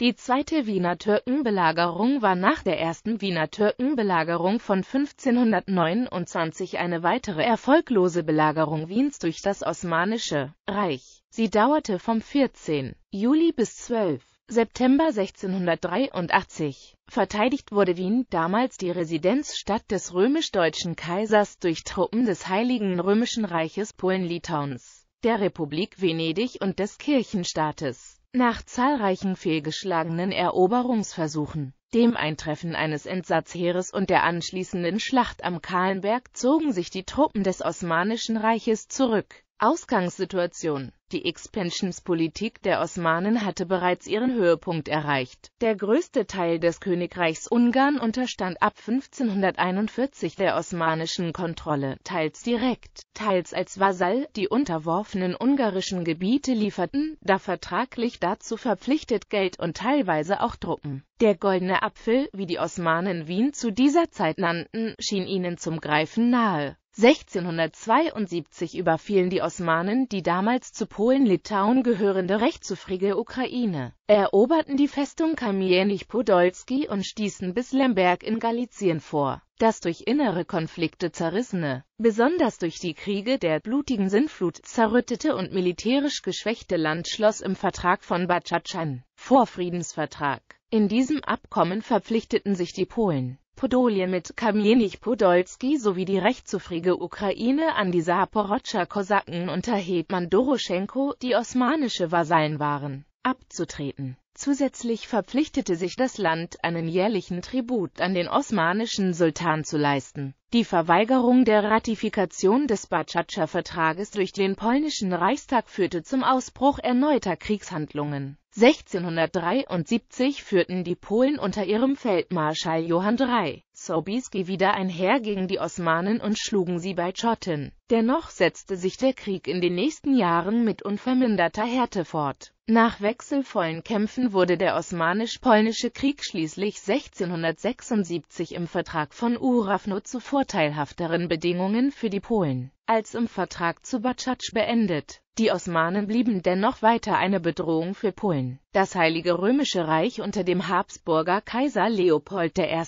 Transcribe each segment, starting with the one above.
Die zweite Wiener Türkenbelagerung war nach der ersten Wiener Türkenbelagerung von 1529 eine weitere erfolglose Belagerung Wiens durch das Osmanische Reich. Sie dauerte vom 14. Juli bis 12. September 1683. Verteidigt wurde Wien, damals die Residenzstadt des römisch-deutschen Kaisers, durch Truppen des Heiligen Römischen Reiches Polen-Litauens, der Republik Venedig und des Kirchenstaates. Nach zahlreichen fehlgeschlagenen Eroberungsversuchen, dem Eintreffen eines Entsatzheeres und der anschließenden Schlacht am Kahlenberg zogen sich die Truppen des Osmanischen Reiches zurück Ausgangssituation Die Expansionspolitik der Osmanen hatte bereits ihren Höhepunkt erreicht. Der größte Teil des Königreichs Ungarn unterstand ab 1541 der osmanischen Kontrolle, teils direkt, teils als Vasall. Die unterworfenen ungarischen Gebiete lieferten, da vertraglich dazu verpflichtet, Geld und teilweise auch Truppen. Der Goldene Apfel, wie die Osmanen Wien zu dieser Zeit nannten, schien ihnen zum Greifen nahe. 1672 überfielen die Osmanen die damals zu Polen-Litauen gehörende rechtssuffrige Ukraine, eroberten die Festung Kamienich-Podolski und stießen bis Lemberg in Galizien vor. Das durch innere Konflikte zerrissene, besonders durch die Kriege der blutigen Sinnflut zerrüttete und militärisch geschwächte Land schloss im Vertrag von Batschatschan, Vorfriedensvertrag. In diesem Abkommen verpflichteten sich die Polen, Podolje mit Kamienich Podolski sowie die rechtszufrige Ukraine an die Saporodscher Kosaken unter Hetman Doroschenko, die osmanische Vasallen waren, abzutreten. Zusätzlich verpflichtete sich das Land, einen jährlichen Tribut an den osmanischen Sultan zu leisten. Die Verweigerung der Ratifikation des Batschatscher Vertrages durch den polnischen Reichstag führte zum Ausbruch erneuter Kriegshandlungen. 1673 führten die Polen unter ihrem Feldmarschall Johann III. Sobieski wieder ein Heer gegen die Osmanen und schlugen sie bei Schotten. Dennoch setzte sich der Krieg in den nächsten Jahren mit unverminderter Härte fort. Nach wechselvollen Kämpfen wurde der Osmanisch-Polnische Krieg schließlich 1676 im Vertrag von Urafno zu vorteilhafteren Bedingungen für die Polen als im Vertrag zu Bacchach beendet. Die Osmanen blieben dennoch weiter eine Bedrohung für Polen. Das Heilige Römische Reich unter dem Habsburger Kaiser Leopold I.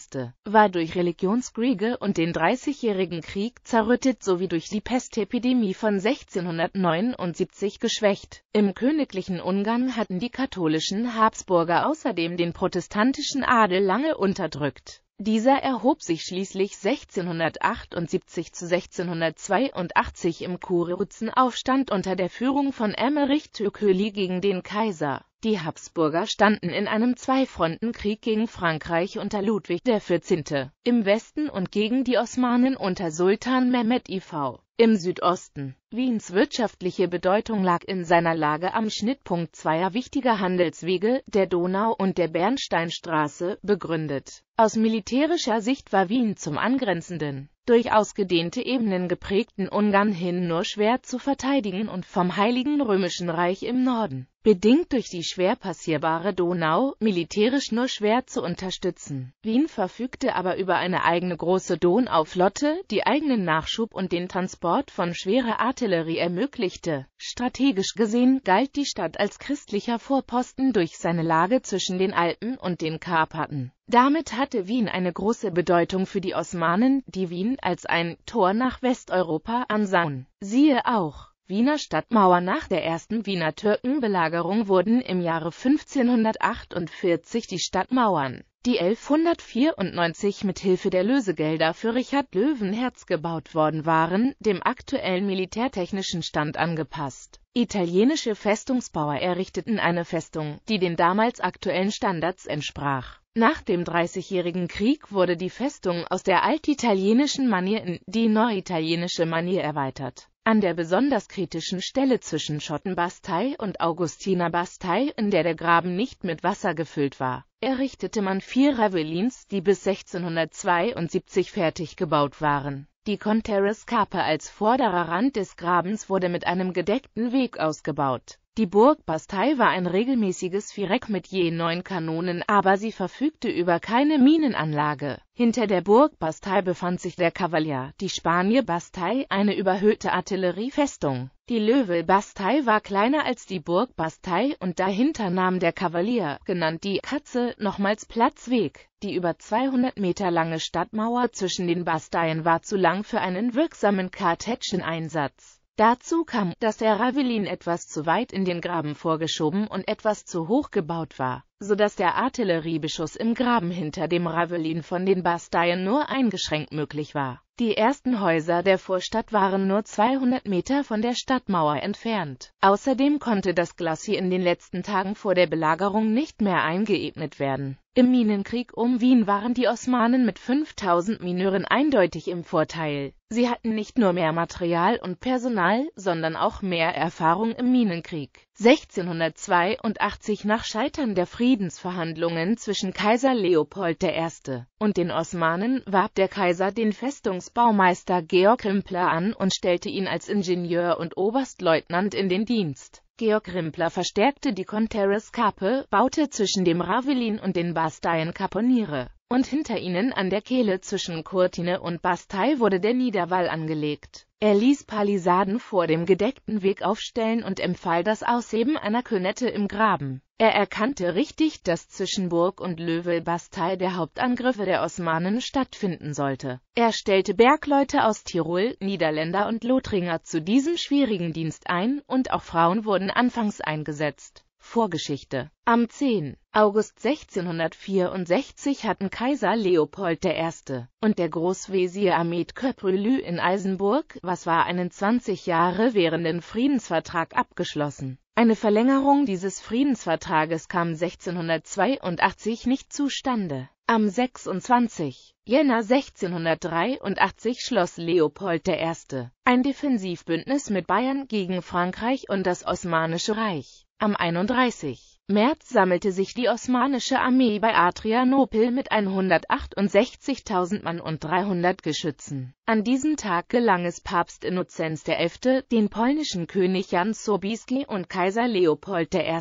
war durch Religionskriege und den Dreißigjährigen Krieg zerrüttet sowie durch die Pestepidemie von 1679 geschwächt. Im königlichen Ungarn hatten die katholischen Habsburger außerdem den protestantischen Adel lange unterdrückt dieser erhob sich schließlich 1678 zu 1682 im Kuruzenaufstand unter der Führung von Emmerich Thököly gegen den Kaiser. Die Habsburger standen in einem Zweifrontenkrieg gegen Frankreich unter Ludwig XIV. im Westen und gegen die Osmanen unter Sultan Mehmed IV im Südosten. Wiens wirtschaftliche Bedeutung lag in seiner Lage am Schnittpunkt zweier wichtiger Handelswege, der Donau- und der Bernsteinstraße, begründet. Aus militärischer Sicht war Wien zum angrenzenden durch ausgedehnte Ebenen geprägten Ungarn hin nur schwer zu verteidigen und vom Heiligen Römischen Reich im Norden, bedingt durch die schwer passierbare Donau, militärisch nur schwer zu unterstützen. Wien verfügte aber über eine eigene große Donauflotte, die eigenen Nachschub und den Transport von schwerer Artillerie ermöglichte. Strategisch gesehen galt die Stadt als christlicher Vorposten durch seine Lage zwischen den Alpen und den Karpaten. Damit hatte Wien eine große Bedeutung für die Osmanen, die Wien als ein Tor nach Westeuropa ansahen. Siehe auch Wiener Stadtmauer Nach der ersten Wiener Türkenbelagerung wurden im Jahre 1548 die Stadtmauern die 1194 mit Hilfe der Lösegelder für Richard Löwenherz gebaut worden waren, dem aktuellen militärtechnischen Stand angepasst. Italienische Festungsbauer errichteten eine Festung, die den damals aktuellen Standards entsprach. Nach dem Dreißigjährigen Krieg wurde die Festung aus der altitalienischen Manier in die neuitalienische Manier erweitert an der besonders kritischen Stelle zwischen Schottenbastei und Augustinerbastei, in der der Graben nicht mit Wasser gefüllt war, errichtete man vier Ravelins, die bis 1672 fertig gebaut waren. Die Conteres Kappe als vorderer Rand des Grabens wurde mit einem gedeckten Weg ausgebaut. Die Burgbastei war ein regelmäßiges Viereck mit je neun Kanonen, aber sie verfügte über keine Minenanlage. Hinter der Burgbastei befand sich der Kavalier, die Spanierbastei, eine überhöhte Artilleriefestung. Die Löwelbastei war kleiner als die Burgbastei und dahinter nahm der Kavalier, genannt die Katze, nochmals Platzweg. Die über 200 Meter lange Stadtmauer zwischen den Basteien war zu lang für einen wirksamen Kartätschen-Einsatz. Dazu kam, dass der Ravelin etwas zu weit in den Graben vorgeschoben und etwas zu hoch gebaut war, so dass der Artilleriebeschuss im Graben hinter dem Ravelin von den Basteien nur eingeschränkt möglich war. Die ersten Häuser der Vorstadt waren nur 200 Meter von der Stadtmauer entfernt. Außerdem konnte das Glacis in den letzten Tagen vor der Belagerung nicht mehr eingeebnet werden. Im Minenkrieg um Wien waren die Osmanen mit 5000 Mineuren eindeutig im Vorteil. Sie hatten nicht nur mehr Material und Personal, sondern auch mehr Erfahrung im Minenkrieg. 1682 nach Scheitern der Friedensverhandlungen zwischen Kaiser Leopold I. und den Osmanen warb der Kaiser den Festungsbaumeister Georg Himpler an und stellte ihn als Ingenieur und Oberstleutnant in den Dienst. Georg Rimpler verstärkte die Conteres-Kappe, baute zwischen dem Ravelin und den Basteien Caponiere und hinter ihnen an der Kehle zwischen Kurtine und Bastei wurde der Niederwall angelegt. Er ließ Palisaden vor dem gedeckten Weg aufstellen und empfahl das Ausheben einer Könette im Graben. Er erkannte richtig, dass zwischen Burg und Löwel-Bastei der Hauptangriffe der Osmanen stattfinden sollte. Er stellte Bergleute aus Tirol, Niederländer und Lothringer zu diesem schwierigen Dienst ein und auch Frauen wurden anfangs eingesetzt. Vorgeschichte. Am 10. August 1664 hatten Kaiser Leopold I. und der Großvezier Ahmed Köprülü in Eisenburg, was war einen 20 Jahre währenden Friedensvertrag abgeschlossen. Eine Verlängerung dieses Friedensvertrages kam 1682 nicht zustande. Am 26. Jänner 1683 schloss Leopold I. ein Defensivbündnis mit Bayern gegen Frankreich und das Osmanische Reich. Am 31. März sammelte sich die osmanische Armee bei Adrianopel mit 168.000 Mann und 300 Geschützen. An diesem Tag gelang es Papst Innozenz XI., den polnischen König Jan Sobieski und Kaiser Leopold I.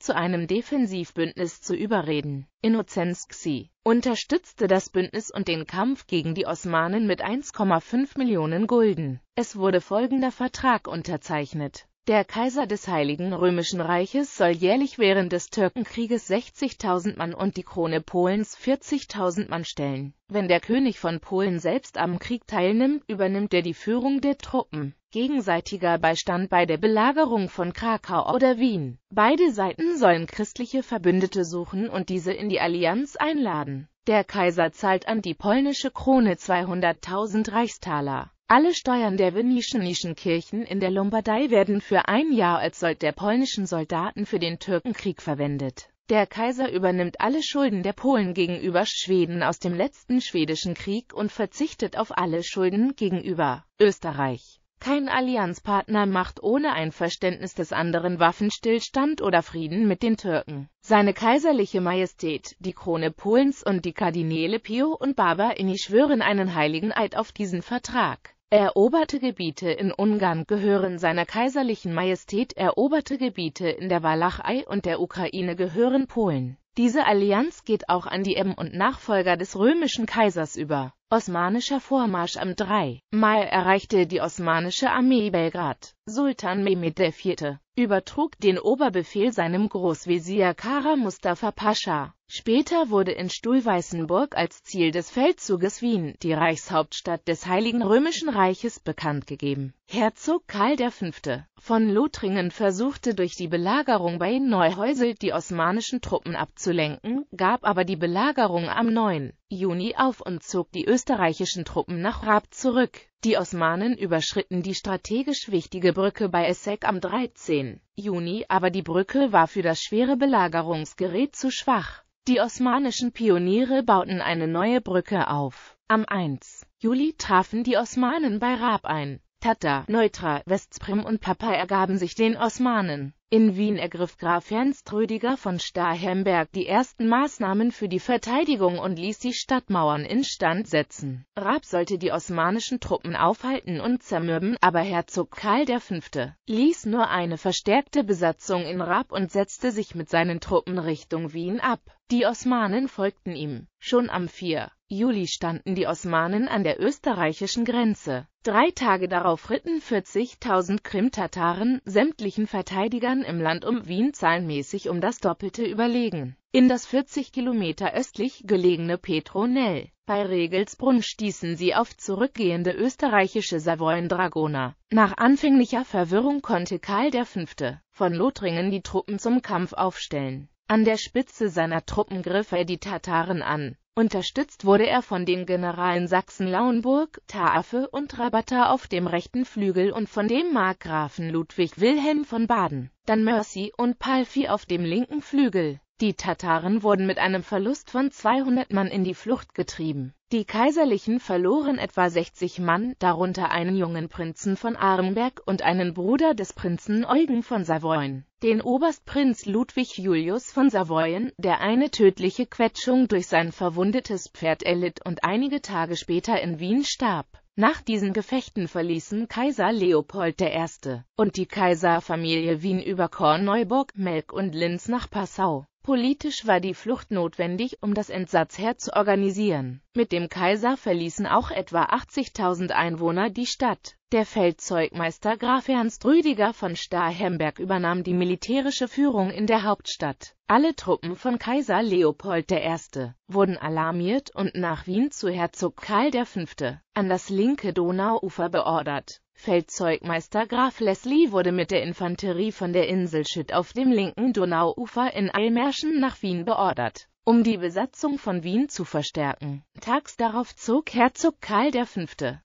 zu einem Defensivbündnis zu überreden. Innozenz Xi unterstützte das Bündnis und den Kampf gegen die Osmanen mit 1,5 Millionen Gulden. Es wurde folgender Vertrag unterzeichnet. Der Kaiser des Heiligen Römischen Reiches soll jährlich während des Türkenkrieges 60.000 Mann und die Krone Polens 40.000 Mann stellen. Wenn der König von Polen selbst am Krieg teilnimmt, übernimmt er die Führung der Truppen. Gegenseitiger Beistand bei der Belagerung von Krakau oder Wien. Beide Seiten sollen christliche Verbündete suchen und diese in die Allianz einladen. Der Kaiser zahlt an die polnische Krone 200.000 Reichstaler. Alle Steuern der venetianischen Kirchen in der Lombardei werden für ein Jahr als Sold der polnischen Soldaten für den Türkenkrieg verwendet. Der Kaiser übernimmt alle Schulden der Polen gegenüber Schweden aus dem letzten schwedischen Krieg und verzichtet auf alle Schulden gegenüber Österreich. Kein Allianzpartner macht ohne Einverständnis des anderen Waffenstillstand oder Frieden mit den Türken. Seine kaiserliche Majestät, die Krone Polens und die Kardinäle Pio und Barber Inni schwören einen heiligen Eid auf diesen Vertrag. Eroberte Gebiete in Ungarn gehören seiner kaiserlichen Majestät eroberte Gebiete in der Walachei und der Ukraine gehören Polen. Diese Allianz geht auch an die Erben und Nachfolger des römischen Kaisers über. Osmanischer Vormarsch am 3. Mai erreichte die osmanische Armee Belgrad. Sultan Mehmed IV. übertrug den Oberbefehl seinem Großvezier Kara Mustafa Pascha. Später wurde in Stuhlweißenburg als Ziel des Feldzuges Wien, die Reichshauptstadt des Heiligen Römischen Reiches, bekannt gegeben. Herzog Karl V. von Lothringen versuchte durch die Belagerung bei Neuhäusel die osmanischen Truppen abzulenken, gab aber die Belagerung am 9. Juni auf und zog die österreichischen Truppen nach Raab zurück. Die Osmanen überschritten die strategisch wichtige Brücke bei Essek am 13. Juni, aber die Brücke war für das schwere Belagerungsgerät zu schwach. Die osmanischen Pioniere bauten eine neue Brücke auf. Am 1. Juli trafen die Osmanen bei Raab ein. Tata, Neutra, Westsprim und Papa ergaben sich den Osmanen. In Wien ergriff Graf Ernst Rüdiger von Starhemberg die ersten Maßnahmen für die Verteidigung und ließ die Stadtmauern instand setzen. Raab sollte die osmanischen Truppen aufhalten und zermürben, aber Herzog Karl V. ließ nur eine verstärkte Besatzung in Raab und setzte sich mit seinen Truppen Richtung Wien ab. Die Osmanen folgten ihm. Schon am 4. Juli standen die Osmanen an der österreichischen Grenze. Drei Tage darauf ritten 40.000 Krim-Tataren, sämtlichen Verteidigern im Land um Wien zahlenmäßig um das Doppelte überlegen, in das 40 Kilometer östlich gelegene Petronell. Bei Regelsbrunn stießen sie auf zurückgehende österreichische Savoyen-Dragoner. Nach anfänglicher Verwirrung konnte Karl V. von Lothringen die Truppen zum Kampf aufstellen. An der Spitze seiner Truppen griff er die Tataren an. Unterstützt wurde er von den Generalen Sachsen-Lauenburg, Taafe und Rabatta auf dem rechten Flügel und von dem Markgrafen Ludwig Wilhelm von Baden, dann Mercy und Palfi auf dem linken Flügel die Tataren wurden mit einem Verlust von 200 Mann in die Flucht getrieben. Die Kaiserlichen verloren etwa 60 Mann, darunter einen jungen Prinzen von Arenberg und einen Bruder des Prinzen Eugen von Savoyen, den Oberstprinz Ludwig Julius von Savoyen, der eine tödliche Quetschung durch sein verwundetes Pferd erlitt und einige Tage später in Wien starb. Nach diesen Gefechten verließen Kaiser Leopold I. und die Kaiserfamilie Wien über Korneuburg, Melk und Linz nach Passau. Politisch war die Flucht notwendig, um das Entsatzheer zu organisieren. Mit dem Kaiser verließen auch etwa 80.000 Einwohner die Stadt. Der Feldzeugmeister Graf Ernst Rüdiger von Starhemberg übernahm die militärische Führung in der Hauptstadt. Alle Truppen von Kaiser Leopold I. wurden alarmiert und nach Wien zu Herzog Karl V. an das linke Donauufer beordert. Feldzeugmeister Graf Leslie wurde mit der Infanterie von der Insel Schütt auf dem linken Donauufer in Almerschen nach Wien beordert, um die Besatzung von Wien zu verstärken. Tags darauf zog Herzog Karl V.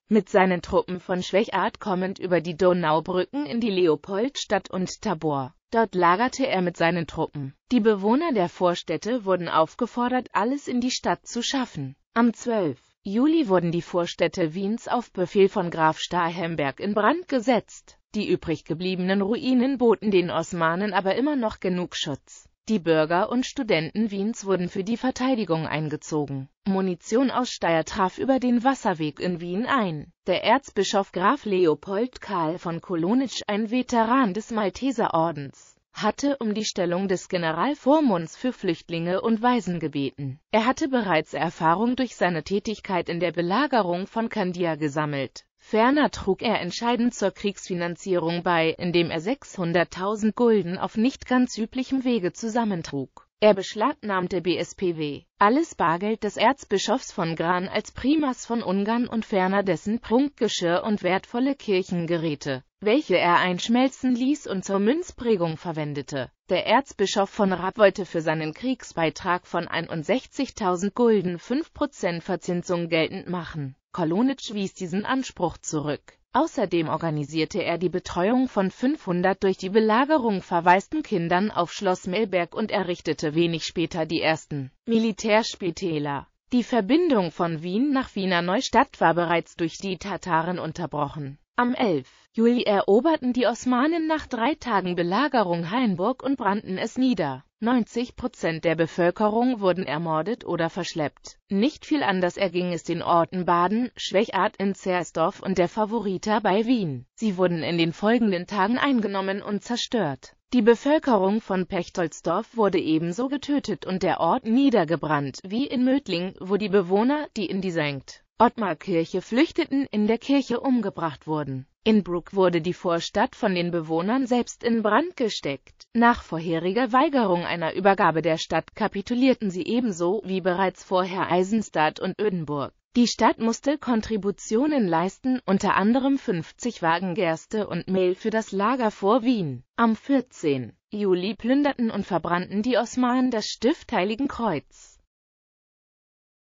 mit seinen Truppen von Schwächart kommend über die Donaubrücken in die Leopoldstadt und Tabor. Dort lagerte er mit seinen Truppen. Die Bewohner der Vorstädte wurden aufgefordert, alles in die Stadt zu schaffen. Am 12. Juli wurden die Vorstädte Wiens auf Befehl von Graf Stahlhemberg in Brand gesetzt. Die übrig gebliebenen Ruinen boten den Osmanen aber immer noch genug Schutz. Die Bürger und Studenten Wiens wurden für die Verteidigung eingezogen. Munition aus Steyr traf über den Wasserweg in Wien ein. Der Erzbischof Graf Leopold Karl von Kolonitsch, ein Veteran des Malteserordens, hatte um die Stellung des Generalvormunds für Flüchtlinge und Waisen gebeten. Er hatte bereits Erfahrung durch seine Tätigkeit in der Belagerung von Kandia gesammelt. Ferner trug er entscheidend zur Kriegsfinanzierung bei, indem er 600.000 Gulden auf nicht ganz üblichem Wege zusammentrug. Er beschlagnahmte BSPW, alles Bargeld des Erzbischofs von Gran als Primas von Ungarn und ferner dessen Prunkgeschirr und wertvolle Kirchengeräte welche er einschmelzen ließ und zur Münzprägung verwendete. Der Erzbischof von Rapp wollte für seinen Kriegsbeitrag von 61.000 Gulden 5% Verzinsung geltend machen. Kolonitsch wies diesen Anspruch zurück. Außerdem organisierte er die Betreuung von 500 durch die Belagerung verwaisten Kindern auf Schloss Melberg und errichtete wenig später die ersten Militärspitäler. Die Verbindung von Wien nach Wiener Neustadt war bereits durch die Tataren unterbrochen. Am 11. Juli eroberten die Osmanen nach drei Tagen Belagerung Hainburg und brannten es nieder. 90 Prozent der Bevölkerung wurden ermordet oder verschleppt. Nicht viel anders erging es den Orten Baden, Schwächart in Zersdorf und der Favorita bei Wien. Sie wurden in den folgenden Tagen eingenommen und zerstört. Die Bevölkerung von Pechtoldsdorf wurde ebenso getötet und der Ort niedergebrannt, wie in Mödling, wo die Bewohner, die in die Senkt Ottmar Kirche flüchteten, in der Kirche umgebracht wurden. In Brook wurde die Vorstadt von den Bewohnern selbst in Brand gesteckt. Nach vorheriger Weigerung einer Übergabe der Stadt kapitulierten sie ebenso wie bereits vorher Eisenstadt und Ödenburg. Die Stadt musste Kontributionen leisten, unter anderem 50 Wagen Gerste und Mehl für das Lager vor Wien. Am 14. Juli plünderten und verbrannten die Osmanen das Stift Heiligenkreuz.